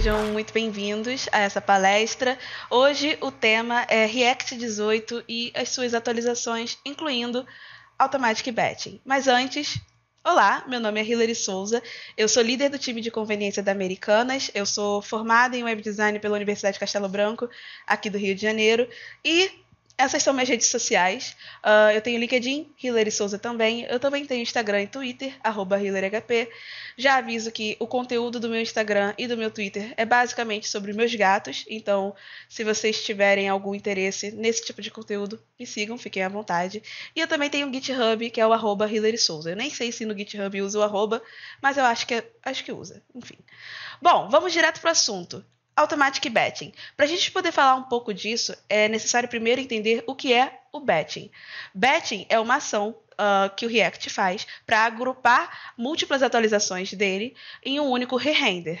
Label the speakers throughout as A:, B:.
A: Sejam muito bem-vindos a essa palestra. Hoje o tema é React 18 e as suas atualizações, incluindo Automatic Betting. Mas antes, Olá, meu nome é Hilary Souza, eu sou líder do time de conveniência da Americanas, eu sou formada em web design pela Universidade Castelo Branco, aqui do Rio de Janeiro, e essas são minhas redes sociais. Uh, eu tenho LinkedIn, Hilary Souza também. Eu também tenho Instagram e Twitter, arroba HilaryHP. Já aviso que o conteúdo do meu Instagram e do meu Twitter é basicamente sobre meus gatos. Então, se vocês tiverem algum interesse nesse tipo de conteúdo, me sigam, fiquem à vontade. E eu também tenho o GitHub, que é o arroba Hilary Souza. Eu nem sei se no GitHub usa o arroba, mas eu acho que, é, acho que usa. Enfim. Bom, vamos direto para o assunto. Automatic Betting. Para a gente poder falar um pouco disso, é necessário primeiro entender o que é o betting. Betting é uma ação uh, que o React faz para agrupar múltiplas atualizações dele em um único re-render.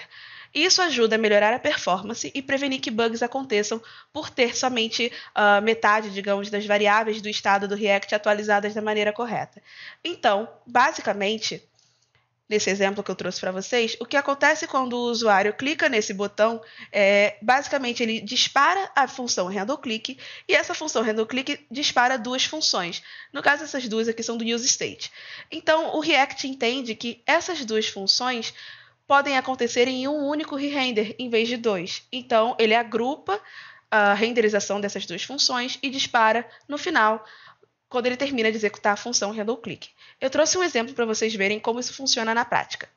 A: Isso ajuda a melhorar a performance e prevenir que bugs aconteçam por ter somente uh, metade, digamos, das variáveis do estado do React atualizadas da maneira correta. Então, basicamente, nesse exemplo que eu trouxe para vocês, o que acontece quando o usuário clica nesse botão é basicamente ele dispara a função handle click e essa função handle click dispara duas funções. No caso, essas duas aqui são do use state. Então, o React entende que essas duas funções podem acontecer em um único re-render em vez de dois. Então, ele agrupa a renderização dessas duas funções e dispara no final quando ele termina de executar a função handle click. Eu trouxe um exemplo para vocês verem como isso funciona na prática.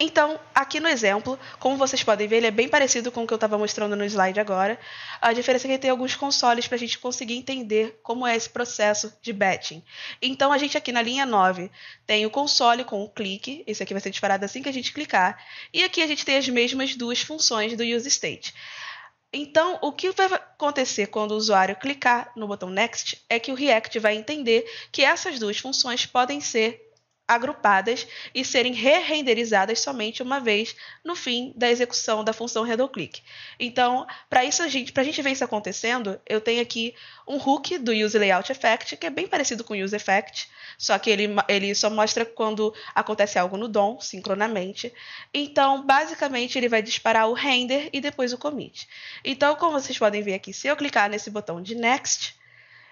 A: Então, aqui no exemplo, como vocês podem ver, ele é bem parecido com o que eu estava mostrando no slide agora. A diferença é que ele tem alguns consoles para a gente conseguir entender como é esse processo de batching. Então, a gente aqui na linha 9 tem o console com o clique, esse aqui vai ser disparado assim que a gente clicar, e aqui a gente tem as mesmas duas funções do useState. Então, o que vai acontecer quando o usuário clicar no botão Next é que o React vai entender que essas duas funções podem ser agrupadas e serem re-renderizadas somente uma vez no fim da execução da função handle click. Então, para isso a gente, a gente ver isso acontecendo, eu tenho aqui um hook do useLayoutEffect que é bem parecido com o só que ele, ele só mostra quando acontece algo no DOM, sincronamente. Então, basicamente, ele vai disparar o render e depois o commit. Então, como vocês podem ver aqui, se eu clicar nesse botão de next,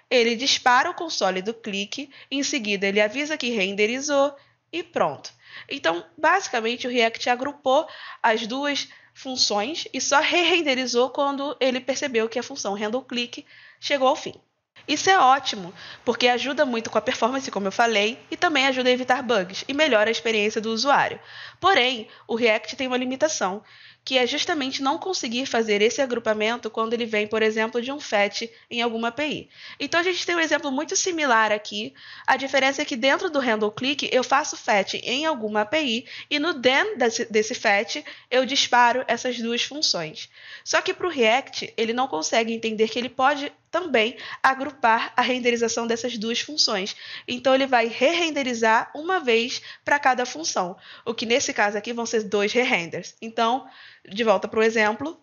A: ele dispara o console do clique, em seguida ele avisa que renderizou e pronto. Então, basicamente, o React agrupou as duas funções e só re-renderizou quando ele percebeu que a função handle click chegou ao fim. Isso é ótimo, porque ajuda muito com a performance, como eu falei, e também ajuda a evitar bugs e melhora a experiência do usuário. Porém, o React tem uma limitação, que é justamente não conseguir fazer esse agrupamento quando ele vem, por exemplo, de um FET em alguma API. Então a gente tem um exemplo muito similar aqui. A diferença é que dentro do handle click eu faço FET em alguma API e no then desse FET eu disparo essas duas funções. Só que para o React ele não consegue entender que ele pode também agrupar a renderização dessas duas funções. Então ele vai re-renderizar uma vez para cada função, o que nesse caso aqui vão ser dois re-renders. Então, de volta para o exemplo.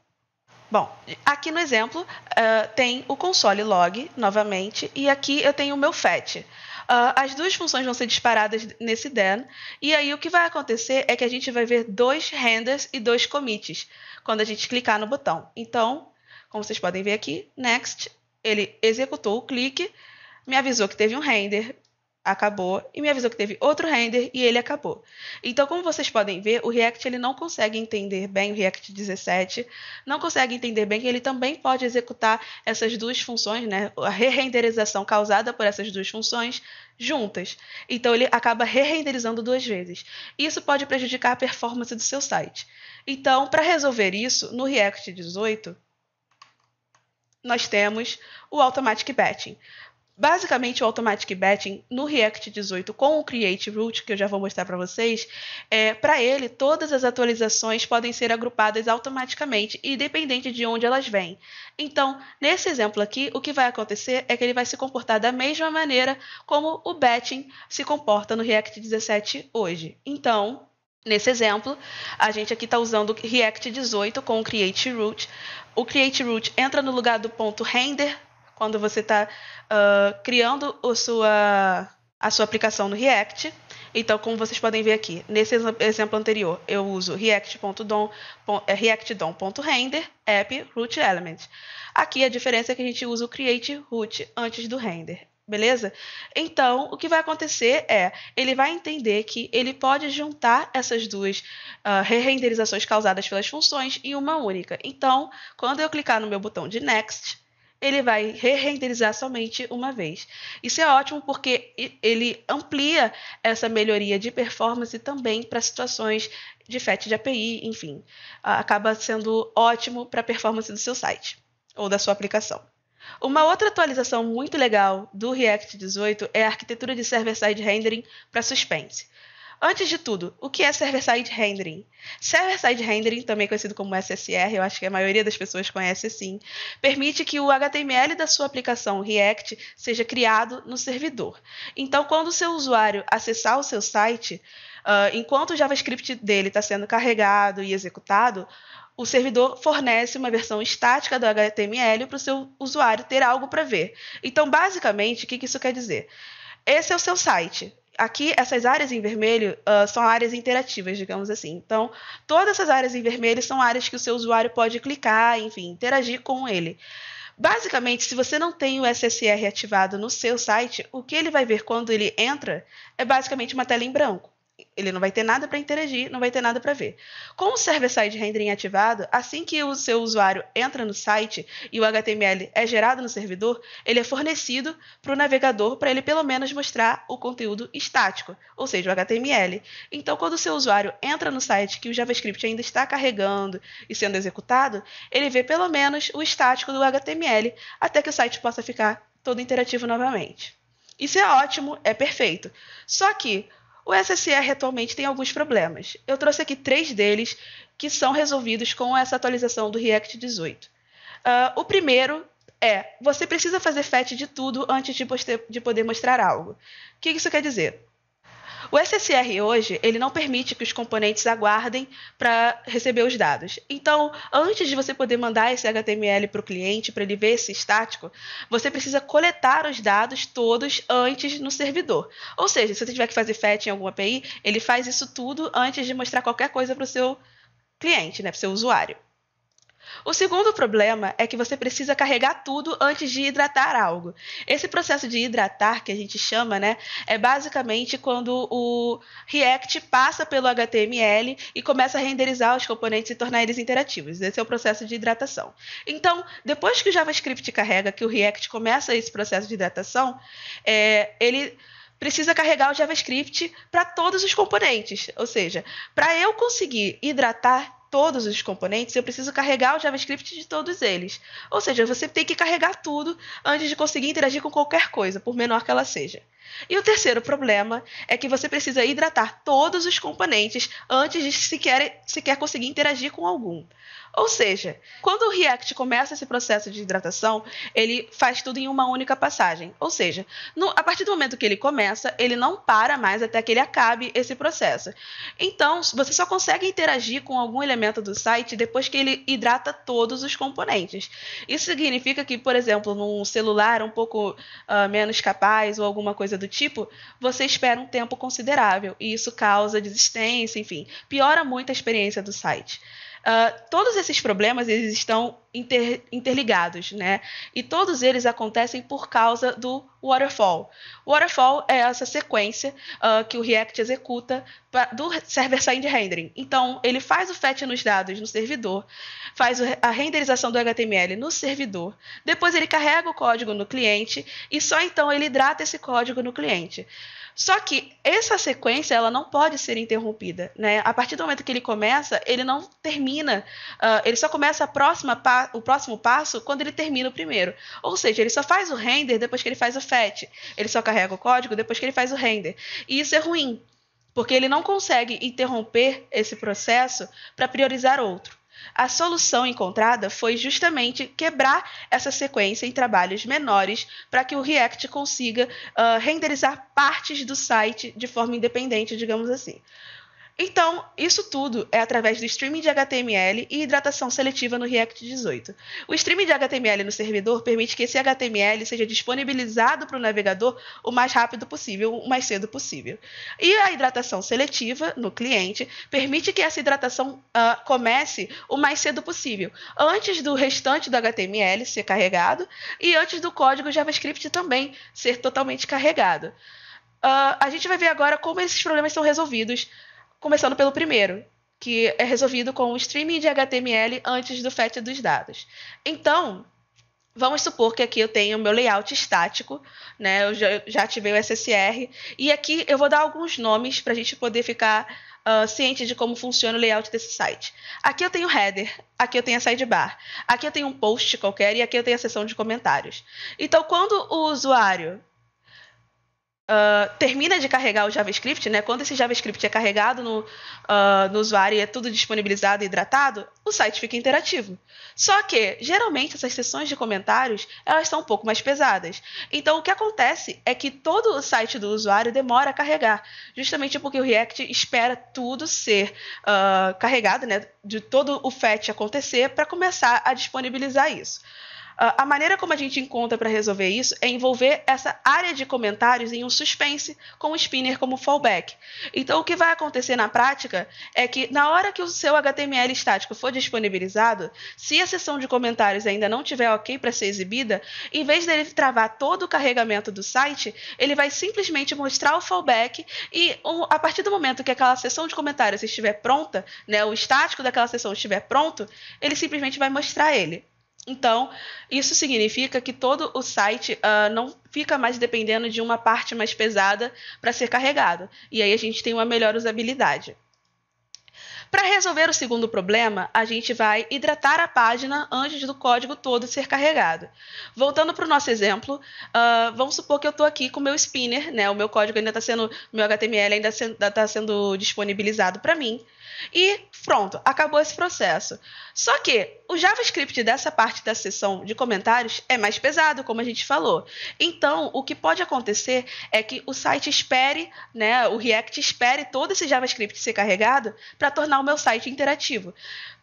A: Bom, aqui no exemplo uh, tem o console log novamente e aqui eu tenho o meu fetch. Uh, as duas funções vão ser disparadas nesse then e aí o que vai acontecer é que a gente vai ver dois renders e dois commits quando a gente clicar no botão. Então, como vocês podem ver aqui, next, ele executou o clique, me avisou que teve um render, acabou e me avisou que teve outro render e ele acabou. Então, como vocês podem ver, o React ele não consegue entender bem o React 17, não consegue entender bem que ele também pode executar essas duas funções, né, a re-renderização causada por essas duas funções juntas. Então, ele acaba re-renderizando duas vezes. Isso pode prejudicar a performance do seu site. Então, para resolver isso, no React 18, nós temos o Automatic Batching. Basicamente, o Automatic Batching no React 18 com o Create Root, que eu já vou mostrar para vocês, é, para ele, todas as atualizações podem ser agrupadas automaticamente, independente de onde elas vêm. Então, nesse exemplo aqui, o que vai acontecer é que ele vai se comportar da mesma maneira como o Batching se comporta no React 17 hoje. Então, Nesse exemplo, a gente aqui está usando React 18 com o Create Root. O Create Root entra no lugar do ponto render quando você está uh, ah, criando o sua, a sua aplicação no React. Então, como vocês podem ver aqui, nesse exemplo anterior, eu uso react.dom, é, react.dom.render, app, root element. Aqui a diferença é que a gente usa o create root antes do render. Beleza? Então, o que vai acontecer é, ele vai entender que ele pode juntar essas duas uh, ah, renderizações causadas pelas funções em uma única. Então, quando eu clicar no meu botão de Next, ele vai re-renderizar somente uma vez. Isso é ótimo porque ele amplia essa melhoria de performance também para situações de fetch de API, enfim. Acaba sendo ótimo para a performance do seu site ou da sua aplicação. Uma outra atualização muito legal do React 18 é a arquitetura de server-side rendering para suspense. Antes de tudo, o que é server-side rendering? Server-side rendering, também conhecido como SSR, eu acho que a maioria das pessoas conhece assim, permite que o HTML da sua aplicação React seja criado no servidor. Então, quando o seu usuário acessar o seu site, uh, enquanto o JavaScript dele está sendo carregado e executado, o servidor fornece uma versão estática do HTML para o seu usuário ter algo para ver. Então, basicamente, o que, que isso quer dizer? Esse é o seu site. Aqui, essas áreas em vermelho uh, são áreas interativas, digamos assim. Então, todas essas áreas em vermelho são áreas que o seu usuário pode clicar, enfim, interagir com ele. Basicamente, se você não tem o SSR ativado no seu site, o que ele vai ver quando ele entra é basicamente uma tela em branco ele não vai ter nada para interagir, não vai ter nada para ver. Com o server-side rendering ativado, assim que o seu usuário entra no site e o HTML é gerado no servidor, ele é fornecido para o navegador para ele pelo menos mostrar o conteúdo estático, ou seja, o HTML. Então, quando o seu usuário entra no site que o JavaScript ainda está carregando e sendo executado, ele vê pelo menos o estático do HTML até que o site possa ficar todo interativo novamente. Isso é ótimo, é perfeito. Só que o SSR atualmente tem alguns problemas. Eu trouxe aqui três deles que são resolvidos com essa atualização do React 18. Uh, ah, o primeiro é: você precisa fazer fetch de tudo antes de, de poder mostrar algo. O que isso quer dizer? O SSR hoje, ele não permite que os componentes aguardem para receber os dados. Então, antes de você poder mandar esse HTML para o cliente, para ele ver esse estático, você precisa coletar os dados todos antes no servidor. Ou seja, se você tiver que fazer fetch em alguma API, ele faz isso tudo antes de mostrar qualquer coisa para o seu cliente, né, para o seu usuário. O segundo problema é que você precisa carregar tudo antes de hidratar algo. Esse processo de hidratar, que a gente chama, né, é basicamente quando o React passa pelo HTML e começa a renderizar os componentes e tornar eles interativos. Esse é o processo de hidratação. Então, depois que o JavaScript carrega, que o React começa esse processo de hidratação, é, ele precisa carregar o JavaScript para todos os componentes. Ou seja, para eu conseguir hidratar todos os componentes, eu preciso carregar o JavaScript de todos eles. Ou seja, você tem que carregar tudo antes de conseguir interagir com qualquer coisa, por menor que ela seja. E o terceiro problema é que você precisa hidratar todos os componentes antes de sequer, sequer conseguir interagir com algum. Ou seja, quando o React começa esse processo de hidratação, ele faz tudo em uma única passagem. Ou seja, no, a partir do momento que ele começa, ele não para mais até que ele acabe esse processo. Então, você só consegue interagir com algum elemento do site depois que ele hidrata todos os componentes. Isso significa que, por exemplo, num celular um pouco uh, menos capaz ou alguma coisa coisa do tipo, você espera um tempo considerável e isso causa desistência, enfim, piora muito a experiência do site. Uh, todos esses problemas eles estão inter, interligados, né? E todos eles acontecem por causa do waterfall. O waterfall é essa sequência uh, que o React executa pra, do server-side rendering. Então, ele faz o fetch nos dados no servidor, faz a renderização do HTML no servidor, depois ele carrega o código no cliente e só então ele hidrata esse código no cliente. Só que essa sequência ela não pode ser interrompida, né? A partir do momento que ele começa, ele não termina, uh, ele só começa a próxima parte o próximo passo quando ele termina o primeiro. Ou seja, ele só faz o render depois que ele faz o fetch. Ele só carrega o código depois que ele faz o render. E isso é ruim, porque ele não consegue interromper esse processo para priorizar outro. A solução encontrada foi justamente quebrar essa sequência em trabalhos menores para que o React consiga uh, renderizar partes do site de forma independente, digamos assim. Então, isso tudo é através do streaming de HTML e hidratação seletiva no React 18. O streaming de HTML no servidor permite que esse HTML seja disponibilizado para o navegador o mais rápido possível, o mais cedo possível. E a hidratação seletiva no cliente permite que essa hidratação uh, comece o mais cedo possível, antes do restante do HTML ser carregado e antes do código JavaScript também ser totalmente carregado. Uh, a gente vai ver agora como esses problemas são resolvidos Começando pelo primeiro, que é resolvido com o streaming de HTML antes do fetch dos dados. Então, vamos supor que aqui eu tenho o meu layout estático, né? Eu já, já ativei o SSR. E aqui eu vou dar alguns nomes para a gente poder ficar uh, ciente de como funciona o layout desse site. Aqui eu tenho header, aqui eu tenho a sidebar, aqui eu tenho um post qualquer e aqui eu tenho a seção de comentários. Então, quando o usuário Uh, termina de carregar o JavaScript, né? Quando esse JavaScript é carregado no, uh, no usuário e é tudo disponibilizado e hidratado, o site fica interativo. Só que, geralmente, essas sessões de comentários, elas são um pouco mais pesadas. Então, o que acontece é que todo o site do usuário demora a carregar, justamente porque o React espera tudo ser uh, carregado, né? De todo o fetch acontecer para começar a disponibilizar isso. Ah, a maneira como a gente encontra para resolver isso é envolver essa área de comentários em um suspense com o spinner como fallback. Então, o que vai acontecer na prática é que, na hora que o seu HTML estático for disponibilizado, se a seção de comentários ainda não tiver ok para ser exibida, em vez dele travar todo o carregamento do site, ele vai simplesmente mostrar o fallback e, a partir do momento que aquela seção de comentários estiver pronta, né, o estático daquela seção estiver pronto, ele simplesmente vai mostrar ele. Então, isso significa que todo o site uh, não fica mais dependendo de uma parte mais pesada para ser carregado. E aí a gente tem uma melhor usabilidade. Para resolver o segundo problema, a gente vai hidratar a página antes do código todo ser carregado. Voltando para o nosso exemplo, uh, vamos supor que eu estou aqui com o meu spinner, né? O meu código ainda está sendo, meu HTML ainda está sendo disponibilizado para mim. E pronto, acabou esse processo. Só que o JavaScript dessa parte da sessão de comentários é mais pesado, como a gente falou. Então, o que pode acontecer é que o site espere, né, o React espere todo esse JavaScript ser carregado para tornar meu site interativo.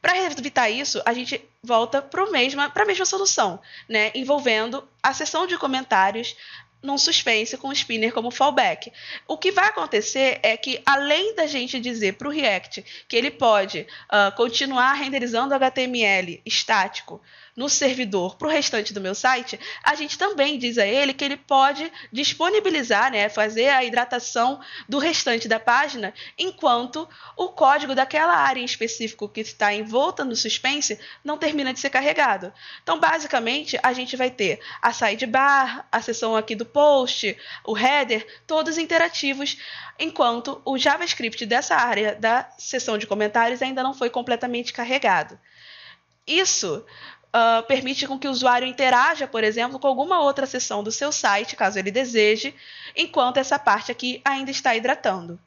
A: Para evitar isso, a gente volta para a mesma solução, né? envolvendo a sessão de comentários, num suspense com o spinner como fallback. O que vai acontecer é que, além da gente dizer para o React que ele pode uh, continuar renderizando HTML estático no servidor para o restante do meu site, a gente também diz a ele que ele pode disponibilizar, né, fazer a hidratação do restante da página, enquanto o código daquela área em específico que está envolta no suspense não termina de ser carregado. Então, basicamente, a gente vai ter a sidebar, a seção aqui do post, o header, todos interativos, enquanto o JavaScript dessa área da seção de comentários ainda não foi completamente carregado. Isso uh, permite com que o usuário interaja, por exemplo, com alguma outra seção do seu site, caso ele deseje, enquanto essa parte aqui ainda está hidratando.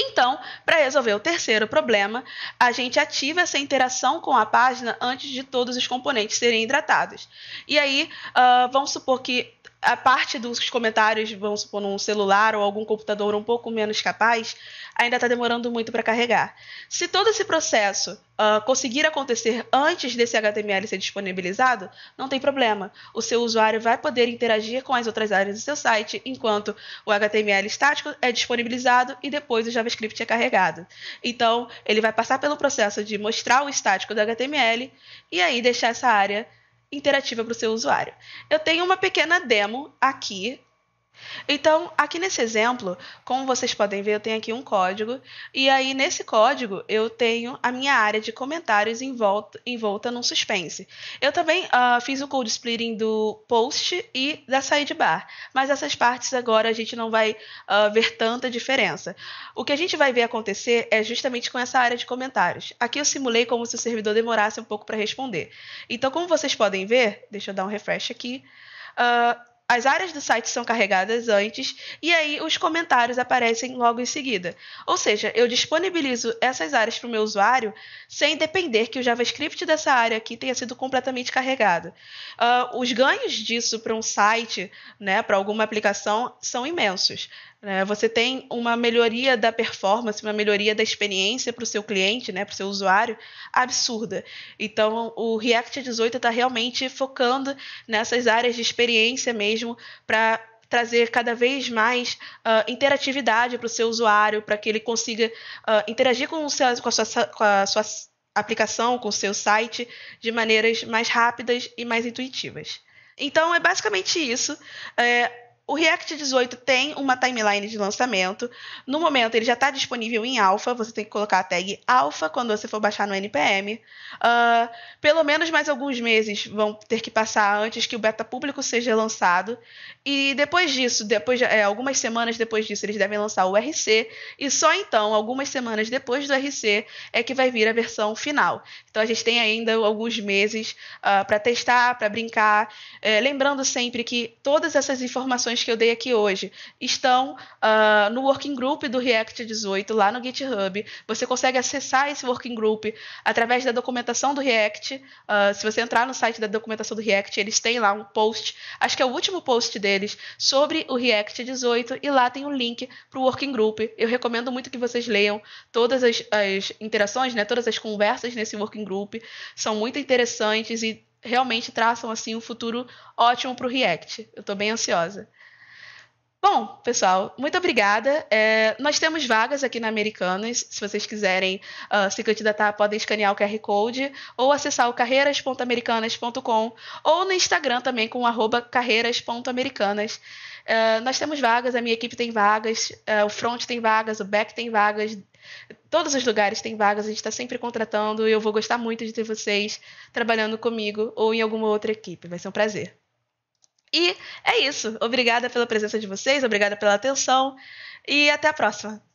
A: Então, para resolver o terceiro problema, a gente ativa essa interação com a página antes de todos os componentes serem hidratados. E aí, uh, vamos supor que a parte dos comentários, vamos supor, num celular ou algum computador um pouco menos capaz, ainda está demorando muito para carregar. Se todo esse processo uh, conseguir acontecer antes desse HTML ser disponibilizado, não tem problema. O seu usuário vai poder interagir com as outras áreas do seu site enquanto o HTML estático é disponibilizado e depois o JavaScript é carregado. Então, ele vai passar pelo processo de mostrar o estático do HTML e aí deixar essa área interativa para o seu usuário. Eu tenho uma pequena demo aqui então, aqui nesse exemplo, como vocês podem ver, eu tenho aqui um código, e aí nesse código eu tenho a minha área de comentários envolta, volta num suspense. Eu também uh, fiz o code splitting do post e da sidebar, mas essas partes agora a gente não vai uh, ver tanta diferença. O que a gente vai ver acontecer é justamente com essa área de comentários. Aqui eu simulei como se o servidor demorasse um pouco para responder. Então, como vocês podem ver, deixa eu dar um refresh aqui, Uh, as áreas do site são carregadas antes e aí os comentários aparecem logo em seguida. Ou seja, eu disponibilizo essas áreas para o meu usuário sem depender que o JavaScript dessa área aqui tenha sido completamente carregado. Uh, os ganhos disso para um site, né, para alguma aplicação, são imensos. Né? Você tem uma melhoria da performance, uma melhoria da experiência para o seu cliente, né, para o seu usuário, absurda. Então, o React 18 está realmente focando nessas áreas de experiência mesmo para trazer cada vez mais uh, interatividade para o seu usuário, para que ele consiga uh, interagir com, o seu, com a sua, com a sua aplicação, com o seu site, de maneiras mais rápidas e mais intuitivas. Então, é basicamente isso. É, o React 18 tem uma timeline de lançamento. No momento, ele já está disponível em alfa. Você tem que colocar a tag alfa quando você for baixar no NPM. Uh, ah, pelo menos mais alguns meses vão ter que passar antes que o beta público seja lançado. E depois disso, depois é, algumas semanas depois disso, eles devem lançar o RC. E só então, algumas semanas depois do RC, é que vai vir a versão final. Então a gente tem ainda alguns meses uh, ah, para testar, para brincar. É, lembrando sempre que todas essas informações que eu dei aqui hoje estão uh, no working group do React 18 lá no GitHub. Você consegue acessar esse working group através da documentação do React. Uh, se você entrar no site da documentação do React, eles têm lá um post, acho que é o último post deles sobre o React 18 e lá tem um link para o working group. Eu recomendo muito que vocês leiam todas as, as interações, né, todas as conversas nesse working group. São muito interessantes e realmente traçam assim um futuro ótimo para o React. Eu estou bem ansiosa. Bom, pessoal, muito obrigada. É, nós temos vagas aqui na Americanas. Se vocês quiserem uh, se candidatar, podem escanear o QR Code ou acessar o carreiras.americanas.com ou no Instagram também com carreiras.americanas. Uh, é, nós temos vagas, a minha equipe tem vagas, uh, o front tem vagas, o back tem vagas, todos os lugares tem vagas, a gente está sempre contratando e eu vou gostar muito de ter vocês trabalhando comigo ou em alguma outra equipe. Vai ser um prazer. E é isso. Obrigada pela presença de vocês, obrigada pela atenção e até a próxima.